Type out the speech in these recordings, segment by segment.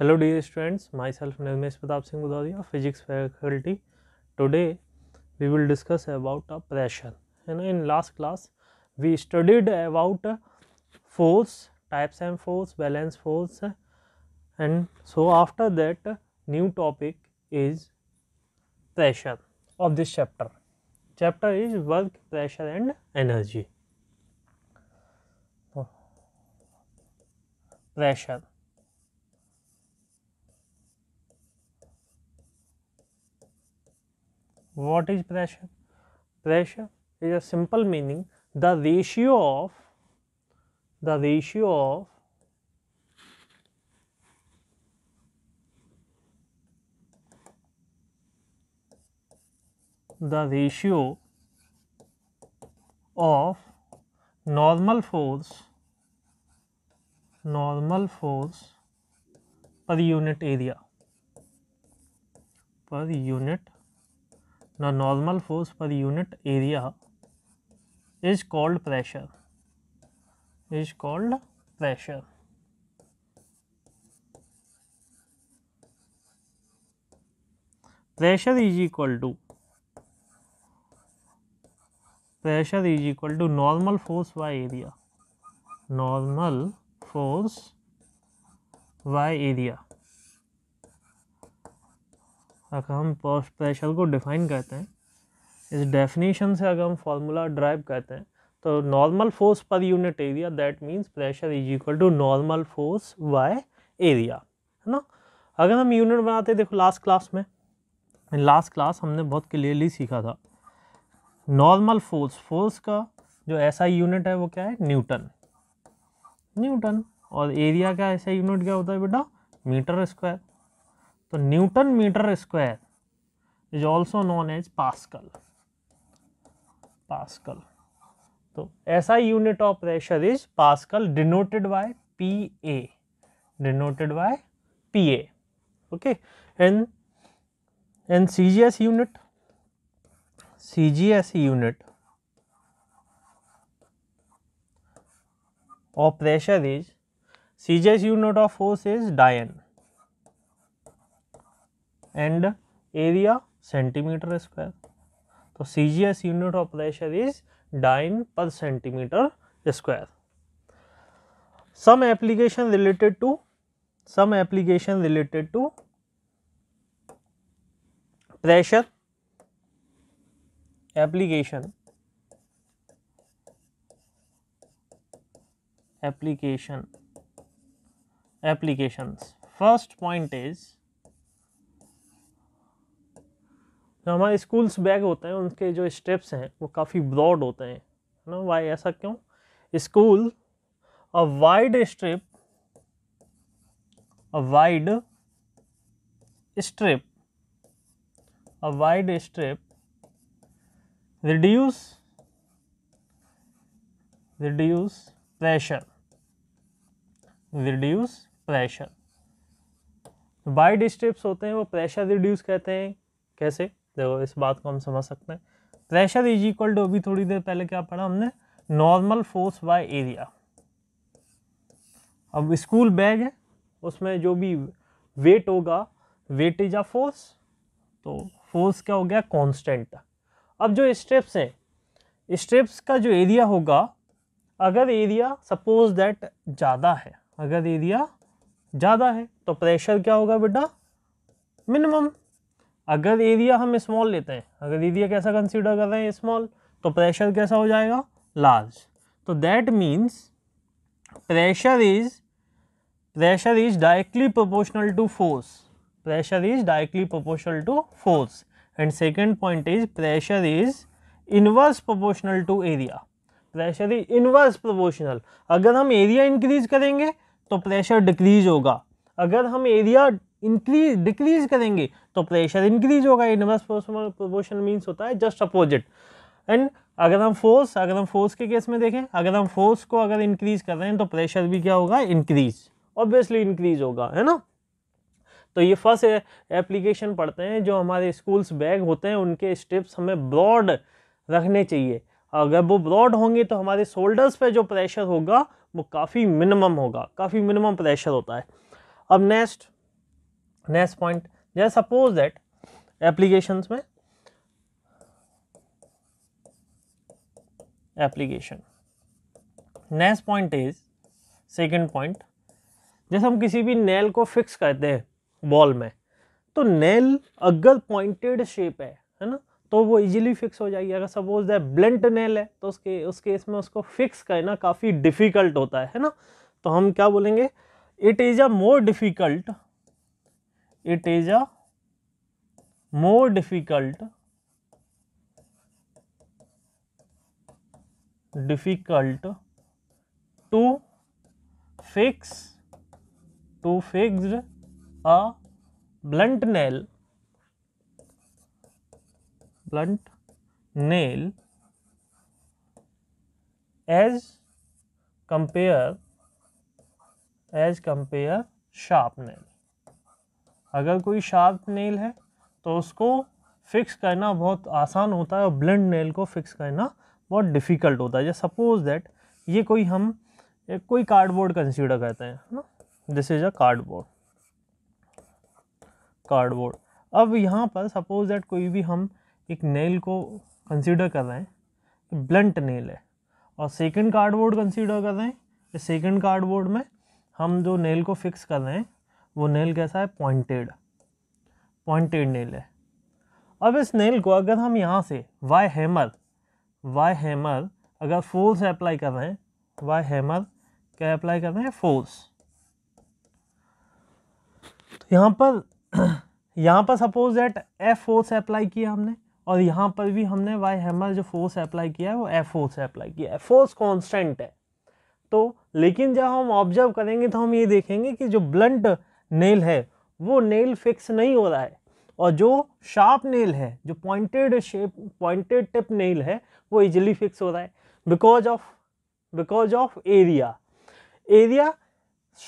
Hello the students myself Nirmesh Pratap Singh Gudauria physics faculty today we will discuss about a pressure ना in last class we studied about force types and force balance force and so after that new topic is pressure of this chapter chapter is work pressure and energy pressure What is pressure? Pressure is a simple meaning the ratio of the ratio of the ratio of normal force normal force per unit area per unit The normal force per unit area is called pressure is called pressure. Pressure is equal to pressure is equal to normal force by area normal force by area अगर हम special को define करते हैं इस definition से अगर हम formula drive करते हैं तो normal force per unit area that means pressure is equal to normal force by area है ना अगर हम यूनिट बनाते देखो लास्ट क्लास में लास्ट क्लास हमने बहुत क्लियरली सीखा था नॉर्मल फोर्स फोर्स का जो ऐसा यूनिट है वो क्या है न्यूटन न्यूटन और एरिया का ऐसा यूनिट क्या होता है बेटा मीटर स्क्वायर तो newton metre square is also known as pascal pascal तो ऐसा unit of pressure is pascal denoted by P A denoted by P A okay and and C G S unit C G S unit of pressure is C G S unit of force is dyne and area centimeter square. So, CGS unit of pressure is dyne per centimeter square. Some application related to some application related to pressure application application applications. First point is जो हमारे schools bag होते हैं उनके जो steps हैं वो काफ़ी broad होते हैं है ना वाई ऐसा क्यों school a wide strip a wide strip a wide strip reduce reduce pressure reduce pressure wide strips होते हैं वो प्रेशर रिड्यूस कहते हैं कैसे देखो इस बात को हम समझ सकते हैं प्रेशर इज इक्वल टू अभी थोड़ी देर पहले क्या पढ़ा हमने नॉर्मल फोर्स बाय एरिया अब स्कूल बैग है उसमें जो भी वेट होगा वेट इज आ फोर्स तो फोर्स क्या हो गया कांस्टेंट अब जो स्ट्रिप्स हैं स्ट्रिप्स का जो एरिया होगा अगर एरिया सपोज दैट ज़्यादा है अगर एरिया ज़्यादा है तो प्रेशर क्या होगा बेटा मिनिमम अगर एरिया हम स्मॉल लेते हैं अगर एरिया कैसा कंसीडर कर रहे हैं स्मॉल तो प्रेशर कैसा हो जाएगा लार्ज तो that means pressure is pressure is directly proportional to force pressure is directly proportional to force and second point is pressure is inverse proportional to area pressure is inverse proportional अगर हम area increase करेंगे तो pressure decrease होगा अगर हम area increase decrease करेंगे तो pressure increase होगा इनवर्स प्रोपोर्शनल मीन्स होता है जस्ट अपोजिट एंड अगर हम फोर्स अगर हम फोर्स के केस में देखें अगर हम फोर्स को अगर इंक्रीज कर रहे हैं तो प्रेशर भी क्या होगा इंक्रीज ऑब्वियसली इंक्रीज होगा है ना तो ये फर्स्ट एप्लीकेशन पढ़ते हैं जो हमारे स्कूल्स बैग होते हैं उनके स्टेप्स हमें ब्रॉड रखने चाहिए अगर वो ब्रॉड होंगे तो हमारे शोल्डर्स पे जो प्रेशर होगा वो काफ़ी मिनिमम होगा काफ़ी मिनिमम प्रेशर होता है अब next next point just suppose that application में application next point is second point जैसे हम किसी भी नेल को फिक्स करते हैं बॉल में तो नेल अगर पॉइंटेड शेप है है ना तो वो इजीली फिक्स हो जाएगी अगर सपोज दैट ब्लेंट नेल है तो उसके उस केस में उसको फिक्स करना काफ़ी डिफ़िकल्ट होता है है ना तो हम क्या बोलेंगे it is a more difficult it is a more difficult difficult to fix to fix a blunt nail blunt nail as compare as compare sharp nail अगर कोई शार्प नेल है तो उसको फिक्स करना बहुत आसान होता है और ब्लेंड नेल को फिक्स करना बहुत डिफ़िकल्ट होता है जैसे सपोज दैट ये कोई हम एक कोई कार्डबोर्ड कंसीडर करते हैं है ना this is a cardboard cardboard अब यहाँ पर सपोज दैट कोई भी हम एक नेल को कंसीडर कर रहे हैं ब्लंट नेल है और सेकंड कार्डबोर्ड कंसीडर कर रहे हैं इस सेकंड कार्डबोर्ड में हम जो नेल को फिक्स कर रहे हैं वो नेल कैसा है पॉइंटेड पॉइंटेड नेल है अब इस नेल को अगर हम यहाँ से वाई हैमर वाई हैमर अगर फोर्स अप्लाई कर रहे हैं वाई हैमर क्या अप्लाई कर रहे हैं फोर्स तो यहाँ पर यहाँ पर suppose that F force apply किया हमने और यहाँ पर भी हमने वाई हैमर जो फोर्स अप्लाई किया है वो एफ फोर्स अप्लाई किया है फोर्स कॉन्स्टेंट है तो लेकिन जब हम ऑब्जर्व करेंगे तो हम ये देखेंगे कि जो ब्लंट नेल है वो नेल फिक्स नहीं हो रहा है और जो शार्प नेल है जो pointed shape pointed tip nail है वो इजिली फिक्स हो रहा है because of because of area area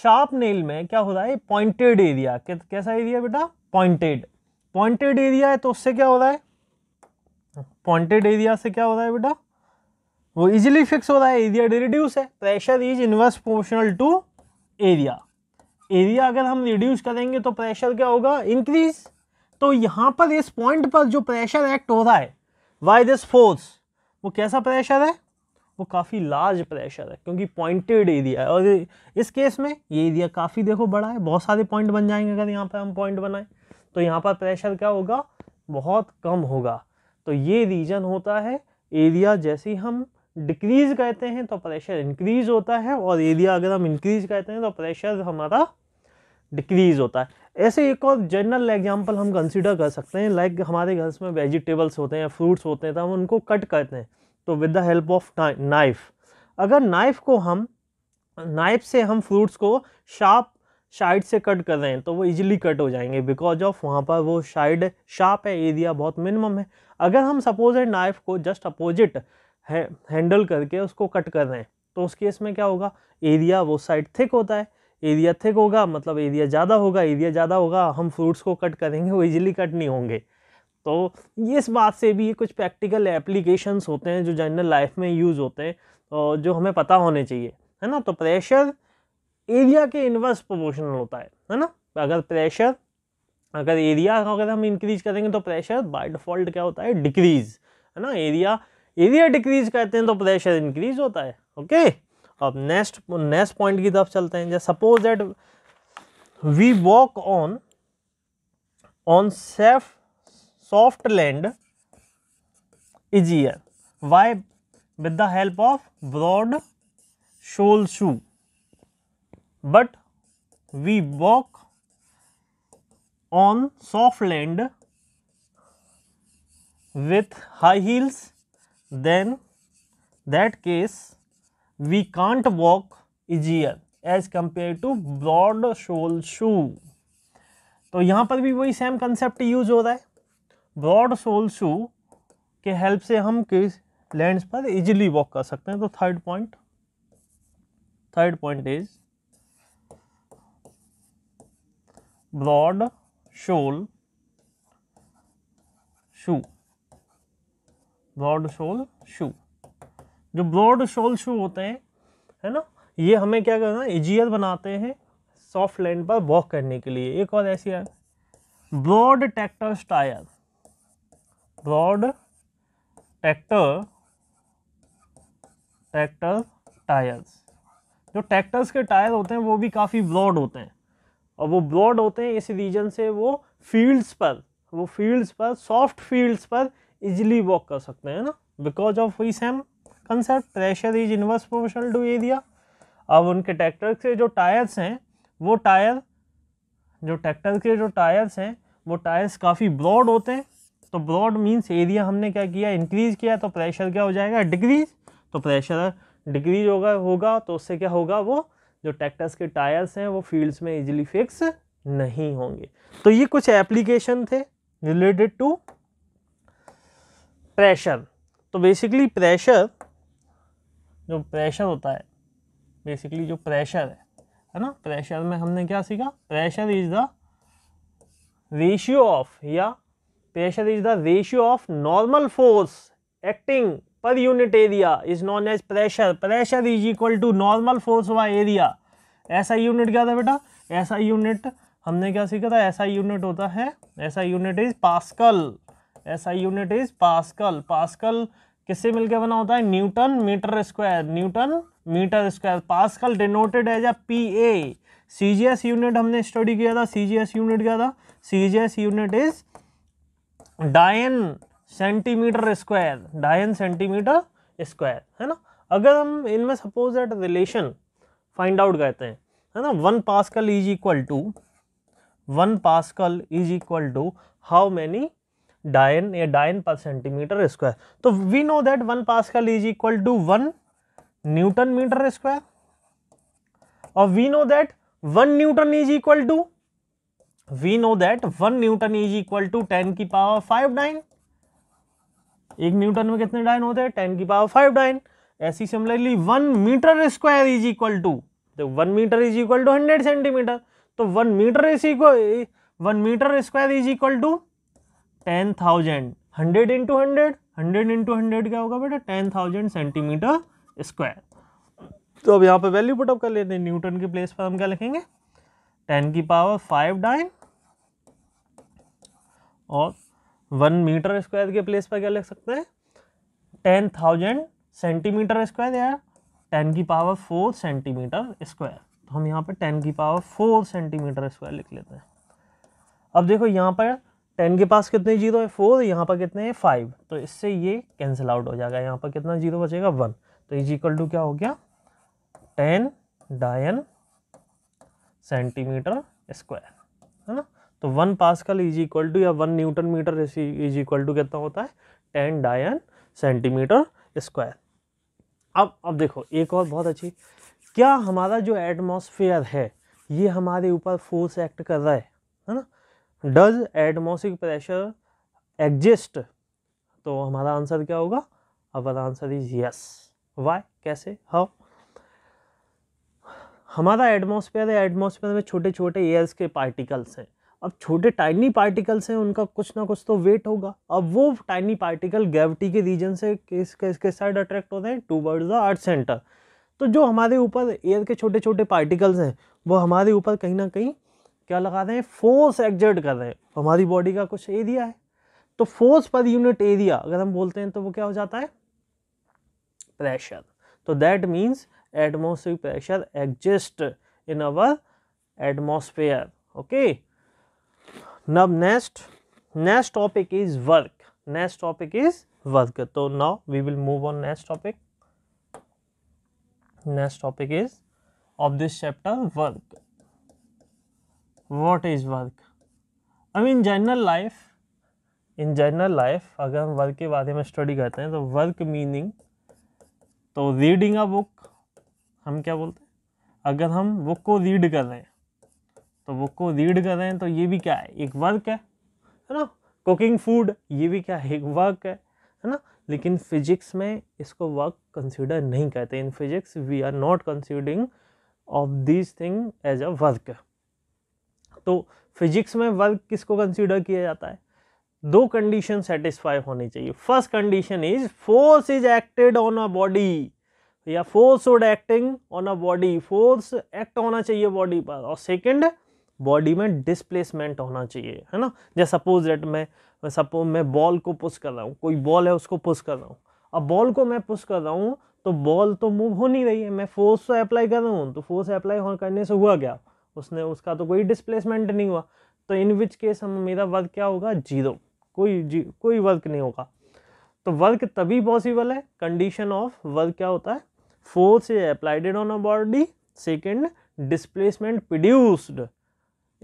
sharp nail में क्या हो रहा है पॉइंटेड एरिया कैसा एरिया बेटा पॉइंटेड पॉइंटेड एरिया है तो उससे क्या हो रहा है पॉइंटेड एरिया से क्या हो रहा है बेटा वो इजिली फिक्स हो रहा है एरिया रिड्यूस है pressure is inverse proportional to area area अगर हम रिड्यूस करेंगे तो प्रेशर क्या होगा इंक्रीज तो यहाँ पर इस पॉइंट पर जो प्रेशर एक्ट हो रहा है वाई दिस फोर्स वो कैसा प्रेशर है वो काफ़ी लार्ज प्रेशर है क्योंकि पॉइंटेड एरिया है और इस केस में ये एरिया काफ़ी देखो बड़ा है बहुत सारे पॉइंट बन जाएंगे अगर यहाँ पर हम पॉइंट बनाएं तो यहाँ पर प्रेशर क्या होगा बहुत कम होगा तो ये रीजन होता है एरिया जैसे हम डिक्रीज़ कहते हैं तो प्रेशर इंक्रीज़ होता है और एरिया अगर हम इंक्रीज़ कहते हैं तो प्रेशर हमारा डिक्रीज़ होता है ऐसे एक और जनरल एग्जांपल हम कंसीडर कर सकते हैं लाइक हमारे घर में वेजिटेबल्स होते हैं फ्रूट्स होते हैं तो हम उनको कट करते हैं तो with the help of knife अगर नाइफ को हम नाइफ से हम फ्रूट्स को शार्प साइड से कट कर रहे हैं तो वो इजीली कट हो जाएंगे बिकॉज ऑफ वहाँ पर वो साइड शार्प है एरिया बहुत मिनिमम है अगर हम सपोज है नाइफ को जस्ट अपोजिट है हैंडल करके उसको कट कर रहे हैं तो उस केस में क्या होगा एरिया वो साइड थिक होता है एरिया थिक होगा मतलब एरिया ज़्यादा होगा एरिया ज़्यादा होगा हम फ्रूट्स को कट करेंगे वो इजीली कट नहीं होंगे तो ये इस बात से भी ये कुछ प्रैक्टिकल एप्लीकेशंस होते हैं जो जनरल लाइफ में यूज़ होते हैं और जो हमें पता होने चाहिए है ना तो प्रेशर एरिया के इन्वर्स प्रोपोर्शनल होता है है ना अगर प्रेशर अगर एरिया अगर हम इंक्रीज करेंगे तो प्रेशर बाय डिफ़ॉल्ट क्या होता है डिक्रीज़ है ना एरिया एरिया डिक्रीज़ करते हैं तो प्रेशर इंक्रीज़ होता है ओके अब नेक्स्ट नेक्स्ट पॉइंट की तरफ चलते हैं जैसे suppose that we walk on on safe soft land easier why with the help of broad sole shoe but we walk on soft land with high heels then that case we can't walk easier as compare to broad sole shoe तो यहाँ पर भी वही same concept use हो रहा है broad sole शू के help से हम किस लैंड पर इजिली वॉक कर सकते हैं तो third point third point is broad sole shoe broad sole shoe जो ब्रॉड शोल शू होते हैं है ना ये हमें क्या करना है इजियर e बनाते हैं सॉफ्ट लैंड पर वॉक करने के लिए एक और ऐसी है broad tractor tyre broad tractor tractor tyres जो ट्रैक्टर्स के टायर होते हैं वो भी काफ़ी ब्रॉड होते हैं और वो ब्रॉड होते हैं इस रीजन से वो फील्ड्स पर वो फील्ड्स पर सॉफ्ट फील्ड्स पर इजीली वॉक कर सकते हैं ना because of we same concept pressure is inverse proportional to area अब उनके ट्रैक्टर के जो टायर्स हैं वो टायर जो ट्रैक्टर के जो टायर्स हैं वो टायर्स काफ़ी ब्रॉड होते हैं तो ब्रॉड मीन्स एरिया हमने क्या किया इंक्रीज़ किया तो प्रेशर क्या हो जाएगा डिक्रीज तो प्रेशर डिक्रीज होगा होगा तो उससे क्या होगा वो जो ट्रैक्टर्स के टायर्स हैं वो फील्ड्स में इजीली फिक्स नहीं होंगे तो ये कुछ एप्लीकेशन थे रिलेटेड टू प्रेशर तो बेसिकली प्रेशर जो प्रेशर होता है बेसिकली जो प्रेशर है है ना प्रेशर में हमने क्या सीखा pressure is the ratio of या pressure is the ratio of normal force acting per unit area is known as pressure pressure is equal to normal force by area SI unit क्या था बेटा ऐसा unit हमने क्या सीखा था ऐसा यूनिट होता है SI unit is pascal SI unit is pascal pascal किससे मिलकर बना होता है newton metre square newton metre square pascal denoted as a P A C G S unit हमने स्टडी किया था सी जी एस यूनिट क्या था C G S unit is dyne centimetre square dyne centimetre square है ना अगर हम इनमें suppose that relation find out करते हैं है ना one pascal is equal to one pascal is equal to how many dyne या डायन पर सेंटीमीटर स्क्वायर तो we know that one pascal is equal to one newton metre square और we know that one newton is equal to we know that one newton is equal to ten की power five dyne एक newton में कितने dyne होते हैं ten की power five dyne ऐसी similarly one metre square is equal to तो one metre is equal to hundred centimetre तो one metre is equal one metre square is equal to ten thousand hundred into hundred hundred into hundred क्या होगा बेटा ten thousand centimetre square तो अब यहाँ पे value put up कर लेते हैं न्यूटन की प्लेस पर हम क्या लिखेंगे टेन की पावर फाइव डाइन और वन मीटर स्क्वायर के प्लेस पर क्या लिख सकते हैं टेन थाउजेंड सेंटीमीटर स्क्वायर या टेन की पावर फोर सेंटीमीटर स्क्वायर तो हम यहाँ पे टेन की पावर फोर सेंटीमीटर स्क्वायर लिख लेते हैं अब देखो यहाँ पर टेन के पास कितने जीरो है फोर यहाँ पर कितने हैं फाइव तो इससे ये कैंसिल आउट हो जाएगा यहाँ पर कितना जीरो बचेगा वन तो इज इक्वल टू क्या हो गया टेन डायन सेंटीमीटर स्क्वायर है ना तो वन कल इज इक्वल टू या one newton metre is equal to कितना होता है टेन डायन सेंटीमीटर स्क्वायर अब अब देखो एक और बहुत अच्छी क्या हमारा जो एटमोसफियर है ये हमारे ऊपर फोर्स एक्ट कर रहा है है ना डज एटमोसिक प्रेशर एग्जिस्ट तो हमारा आंसर क्या होगा our answer is yes why कैसे हाउ हमारा एटमोसफेयर है एटमोसफेयर में छोटे छोटे एयर्स के पार्टिकल्स हैं अब छोटे टाइनी पार्टिकल्स हैं उनका कुछ ना कुछ तो वेट होगा अब वो टाइनी पार्टिकल ग्रेविटी के रीजन से किस किस के साइड अट्रैक्ट होते हैं toward the earth centre तो जो हमारे ऊपर एयर के छोटे छोटे पार्टिकल्स हैं वो हमारे ऊपर कहीं ना कहीं क्या लगा रहे हैं फोर्स एग्जर्ट कर रहे हैं तो हमारी बॉडी का कुछ एरिया है तो फोर्स पर यूनिट एरिया अगर हम बोलते हैं तो वो क्या हो जाता है प्रेशर तो that means atmospheric pressure exist in our atmosphere okay नब next next topic is work next topic is work तो now we will move on next topic next topic is of this chapter work what is work अब in general life in general life अगर हम work के बारे में study करते हैं तो वर्क मीनिंग तो रीडिंग अ बुक हम क्या बोलते हैं अगर हम बुक को रीड कर रहे हैं तो बुक को रीड कर रहे हैं तो ये भी क्या है एक वर्क है है ना कुकिंग फूड ये भी क्या है एक वर्क है है ना लेकिन फिजिक्स में इसको वर्क कंसिडर नहीं करते in physics we are not considering of this thing as a work तो फिजिक्स में वर्क किसको कंसीडर किया जाता है दो कंडीशन सेटिस्फाई होनी चाहिए first condition is force is acted on a body या force would acting on a body force act होना चाहिए बॉडी पर और सेकंड बॉडी में डिस्प्लेसमेंट होना चाहिए है ना जैसे सपोज दैट मैं सपोज मैं बॉल को पुश कर रहा हूँ कोई बॉल है उसको पुश कर रहा हूँ अब बॉल को मैं पुश कर रहा हूँ तो बॉल तो मूव हो नहीं रही है मैं फोर्स तो अप्लाई कर रहा हूँ तो फोर्स अप्लाई करने से हुआ क्या उसने उसका तो कोई डिस्प्लेसमेंट नहीं हुआ तो इन विच केस हम मेरा वर्क क्या होगा जीरो कोई जी कोई वर्क नहीं होगा तो वर्क तभी पॉसिबल है कंडीशन ऑफ वर्क क्या होता है force applied on a body second displacement produced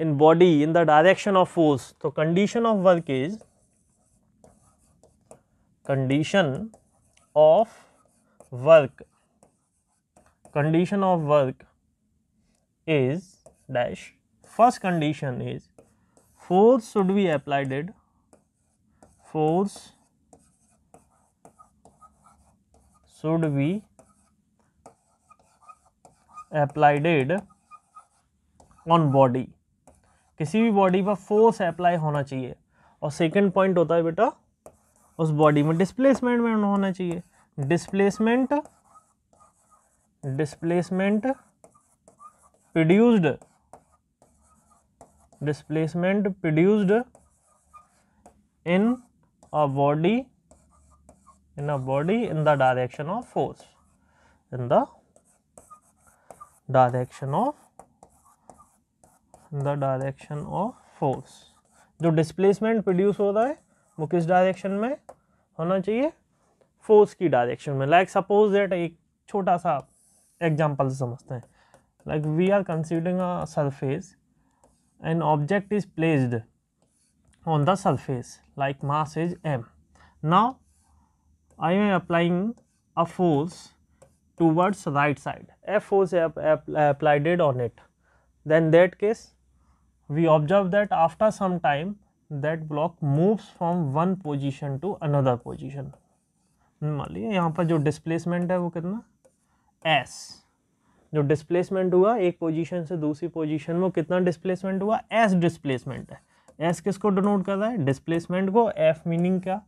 in body in the direction of force तो condition of work is condition of work condition of work is dash first condition is force should be applied force should be applied on body किसी भी body पर force apply होना चाहिए और second point होता है बेटा उस बॉडी में डिस्प्लेसमेंट में होना चाहिए displacement displacement produced produced in a body in a body in the direction of force in the direction of in the direction of force जो डिस्प्लेसमेंट प्रोड्यूस हो रहा है वो किस डायरेक्शन में होना चाहिए फोर्स की डायरेक्शन में लाइक सपोज दैट एक छोटा सा एग्जांपल समझते हैं like we are considering a surface an object is placed on the surface like mass is m. Now, I am applying a force towards right side f force applied it on it then that case we observe that after some time that block moves from one position to another position Normally, लीजिए यहाँ पर जो displacement है वो कितना s जो displacement हुआ एक पोजीशन से दूसरी पोजीशन में कितना डिस्प्लेसमेंट हुआ एस डिस्प्लेसमेंट है एस किसको डिनोट कर रहा है डिस्प्लेसमेंट को एफ मीनिंग क्या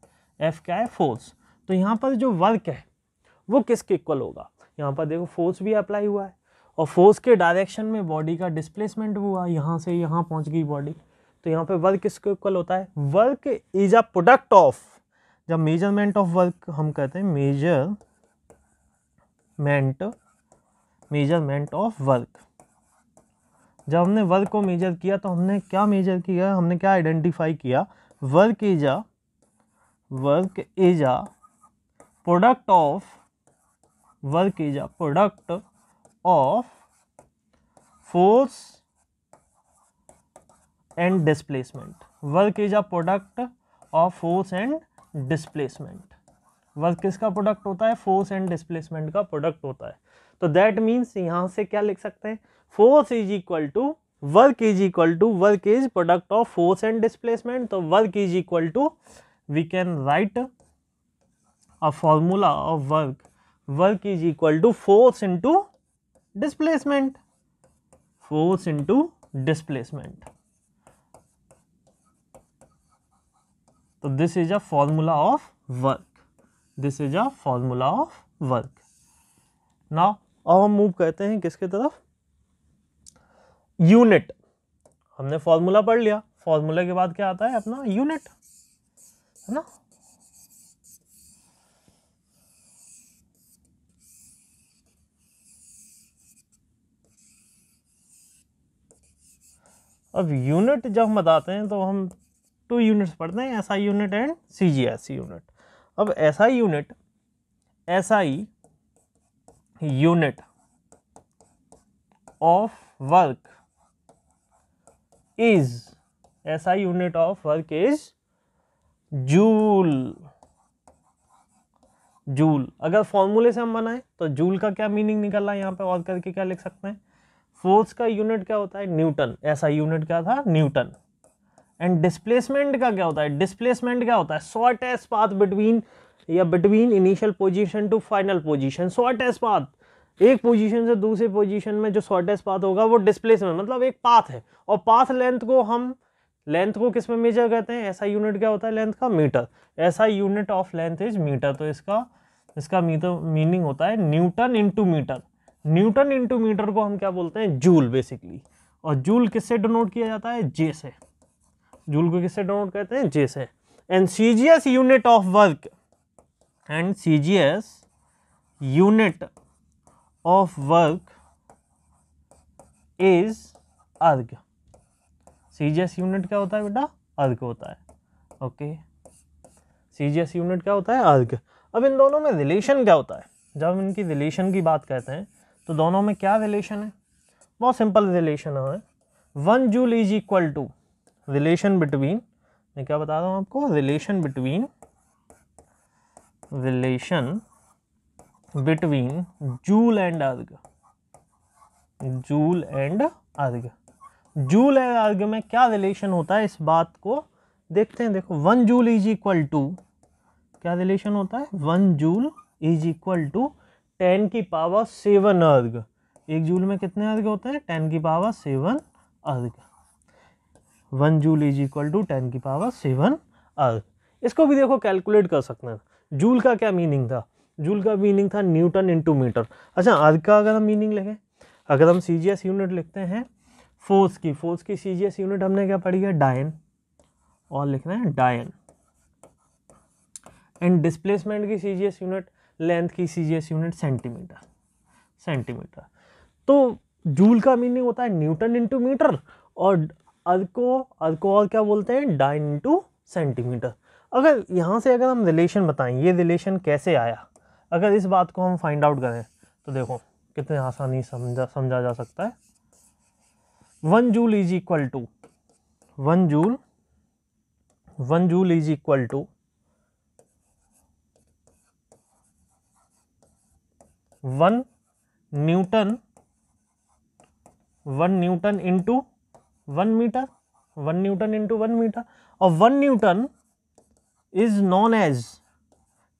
एफ क्या है फोर्स तो यहाँ पर जो वर्क है वो किसके इक्वल होगा यहाँ पर देखो फोर्स भी अप्लाई हुआ है और फोर्स के डायरेक्शन में बॉडी का डिस्प्लेसमेंट हुआ यहाँ से यहाँ पहुँच गई बॉडी तो यहाँ पे वर्क किसको इक्वल होता है work is a product of जब मेजरमेंट ऑफ वर्क हम कहते हैं मेजरमेंट मेजरमेंट ऑफ वर्क जब हमने वर्क को मेजर किया तो हमने क्या मेजर किया हमने क्या आइडेंटिफाई किया work is a work is a product of work is a product of force and displacement work is a product of force and displacement work किसका प्रोडक्ट होता है फोर्स एंड डिस्प्लेसमेंट का product होता है तो that means यहाँ से क्या लिख सकते हैं force is equal to work is equal to work is product of force and displacement तो work is equal to we can write a formula of work work is equal to force into displacement force into displacement तो this is a formula of work this is a formula of work now अब हम move करते हैं किसके तरफ unit हमने formula पढ़ लिया फॉर्मूले के बाद क्या आता है अपना यूनिट है ना अब यूनिट जब हम बताते हैं तो हम टू यूनिट्स पढ़ते हैं S I unit and C G S unit अब SI unit S I unit of work is SI unit of work is joule joule अगर फॉर्मूले से हम बनाएं तो जूल का क्या मीनिंग निकल रहा है यहाँ पे और करके क्या लिख सकते हैं फोर्स का यूनिट क्या होता है न्यूटन ऐसा यूनिट क्या था न्यूटन एंड डिस्प्लेसमेंट का क्या होता है डिस्प्लेसमेंट क्या होता है शॉर्टेस्ट पाथ बिटवीन या between initial position to final position shortest path एक पोजीशन से दूसरे पोजीशन में जो शॉर्टेस्ट पाथ होगा वो डिस्प्लेसमेंट मतलब एक पाथ है और पाथ लेंथ को हम लेंथ को किस में मेजर करते हैं ऐसा यूनिट क्या होता है लेंथ का metre SI unit of length is metre तो इसका इसका मीटर मीनिंग होता है newton into metre newton into metre को हम क्या बोलते हैं जूल बेसिकली और जूल किससे डोनोट किया जाता है जे से जूल को किससे डोनोट करते हैं जे से and CGS unit of work and C and CGS unit of work is erg S unit क्या होता है बेटा अर्ग होता है okay C G S unit क्या होता है अर्ग अब इन दोनों में रिलेशन क्या होता है जब इनकी रिलेशन की बात कहते हैं तो दोनों में क्या रिलेशन है बहुत सिंपल रिलेशन है one joule is equal to relation between मैं क्या बता रहा हूँ आपको relation between relation between Joule and Arg. Joule and Arg. Joule and Arg में क्या relation होता है इस बात को देखते हैं देखो one joule is equal to क्या रिलेशन होता है one joule is equal to ten की पावर सेवन अर्घ एक जूल में कितने अर्घ होते हैं टेन की power seven erg one joule is equal to ten की पावर सेवन अर्घ इसको भी देखो कैलकुलेट कर सकते हैं जूल का क्या मीनिंग था जूल का मीनिंग था न्यूटन इंटू मीटर अच्छा आज का अगर हम मीनिंग लिखें अगर हम सी यूनिट लिखते हैं फोर्स की फोर्स की सी यूनिट हमने क्या पढ़ी है डायन और लिखना है डायन एंड डिस्प्लेसमेंट की सी यूनिट लेंथ की सी यूनिट सेंटीमीटर सेंटीमीटर तो जूल का मीनिंग होता है न्यूटन इंटू मीटर और अर्को अर्को और क्या बोलते हैं डाइन इंटू सेंटीमीटर अगर यहाँ से अगर हम रिलेशन बताएं ये रिलेशन कैसे आया अगर इस बात को हम फाइंड आउट करें तो देखो कितने आसानी समझा समझा जा सकता है one joule is equal to one joule one joule is equal to one newton one newton into one metre one newton into one metre और one newton is known as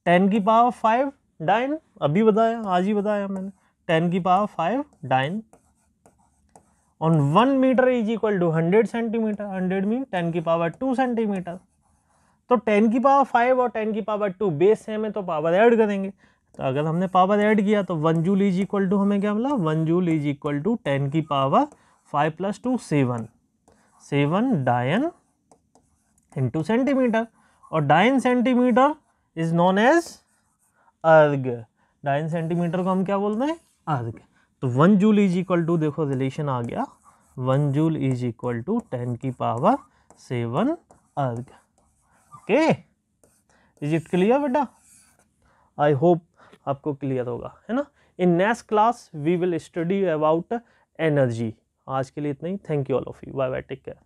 ten की पावर फाइव डाइन अभी बताया आज ही बताया मैंने ten की power five dyne on one metre is equal to hundred centimetre hundred mean ten की पावर टू सेंटीमीटर तो टेन की पावर फाइव और टेन की पावर टू बेस सेम है तो पावर ऐड करेंगे तो अगर हमने पावर ऐड किया तो one joule is equal to हमें क्या मिला one joule is equal to ten की power five plus two seven seven dyne into centimetre और dyne centimetre is known as erg dyne centimetre को हम क्या बोलते हैं अर्घ तो one joule is equal to देखो रिलेशन आ गया one joule is equal to ten की power seven erg okay is it clear बेटा आई होप आपको क्लियर होगा है ना in next class we will study about energy आज के लिए इतना ही thank you all of you bye bye take care